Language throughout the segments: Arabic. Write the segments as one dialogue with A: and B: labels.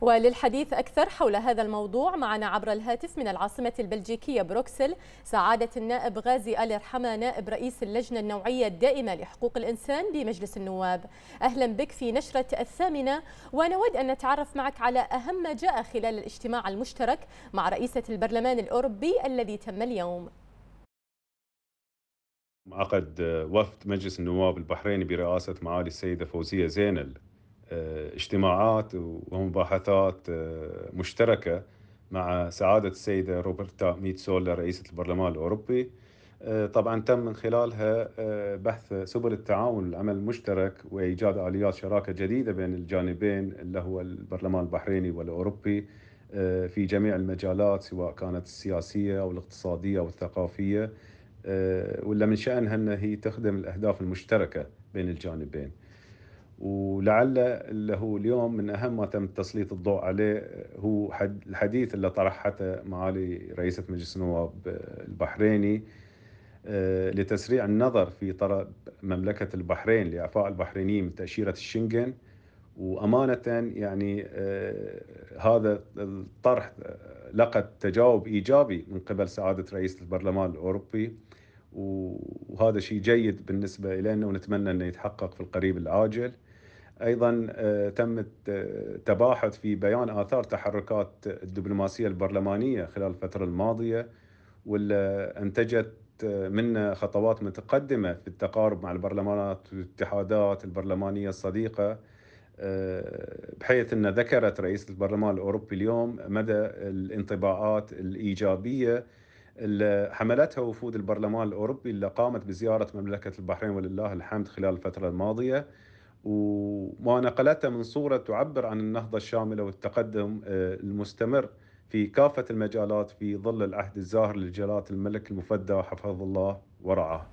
A: وللحديث أكثر حول هذا الموضوع معنا عبر الهاتف من العاصمة البلجيكية بروكسل سعادة النائب غازي آل رحمة نائب رئيس اللجنة النوعية الدائمة لحقوق الإنسان بمجلس النواب أهلا بك في نشرة الثامنة ونود أن نتعرف معك على أهم ما جاء خلال الاجتماع المشترك مع رئيسة البرلمان الأوروبي الذي تم اليوم
B: عقد وفد مجلس النواب البحريني برئاسة معالي السيدة فوزية زينل آه، اجتماعات ومباحثات آه، مشتركة مع سعادة السيدة روبرتا ميتسولا رئيسة البرلمان الأوروبي آه، طبعا تم من خلالها بحث سبل التعاون والعمل المشترك وإيجاد آليات شراكة جديدة بين الجانبين اللي هو البرلمان البحريني والأوروبي في جميع المجالات سواء كانت السياسية أو الاقتصادية أو الثقافية ولا من شأنها أن هي تخدم الأهداف المشتركة بين الجانبين ولعل اللي هو اليوم من اهم ما تم تسليط الضوء عليه هو الحديث اللي طرحته معالي رئيسه مجلس النواب البحريني آه، لتسريع النظر في طلب مملكه البحرين لاعفاء البحرينيين من تاشيره الشنغن وامانه يعني آه، هذا الطرح آه، لقد تجاوب ايجابي من قبل سعاده رئيس البرلمان الاوروبي وهذا شيء جيد بالنسبه لنا ونتمنى انه يتحقق في القريب العاجل ايضا آه، تم التباحث آه، في بيان اثار تحركات الدبلوماسيه البرلمانيه خلال الفتره الماضيه واللي انتجت آه، منا خطوات متقدمه في التقارب مع البرلمانات والاتحادات البرلمانيه الصديقه بحيث ان ذكرت رئيس البرلمان الاوروبي اليوم مدى الانطباعات الايجابيه اللي حملتها وفود البرلمان الاوروبي اللي قامت بزياره مملكه البحرين ولله الحمد خلال الفتره الماضيه وما نقلته من صورة تعبر عن النهضة الشاملة والتقدم آه، المستمر في كافة المجالات في ظل العهد الزاهر لجلالة الملك المفدى حفظه الله ورعاه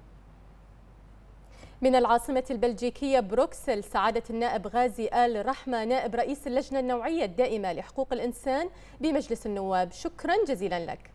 A: من العاصمة البلجيكية بروكسل سعادة النائب غازي آل رحمة نائب رئيس اللجنة النوعية الدائمة لحقوق الإنسان بمجلس النواب شكرا جزيلا لك